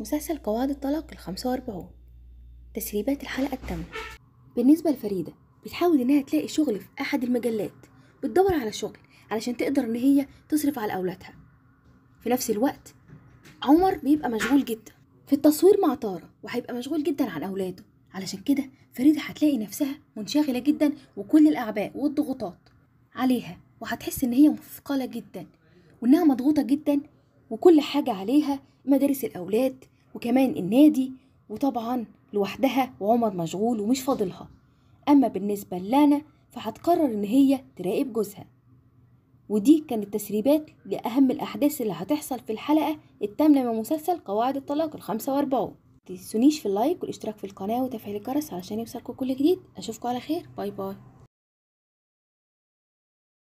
مسلسل قواعد الطلاق الخمسة وأربعون تسريبات الحلقة التامة بالنسبة لفريدة بتحاول إنها تلاقي شغل في أحد المجلات بتدور على شغل علشان تقدر إن هي تصرف على أولادها في نفس الوقت عمر بيبقى مشغول جدا في التصوير مع طارة وهيبقى مشغول جدا عن أولاده علشان كده فريدة هتلاقي نفسها منشغلة جدا وكل الأعباء والضغوطات عليها وهتحس إن هي مثقلة جدا وإنها مضغوطة جدا وكل حاجة عليها مدارس الأولاد وكمان النادي وطبعا لوحدها وعمر مشغول ومش فاضلها أما بالنسبة لنا فهتقرر إن هي تراقب جوزها ودي كانت تسريبات لأهم الأحداث اللي هتحصل في الحلقة التامنة من مسلسل قواعد الطلاق الخمسة وأربعون متنسونيش في اللايك والاشتراك في القناة وتفعيل الجرس علشان يوصلكوا كل جديد أشوفكوا على خير باي باي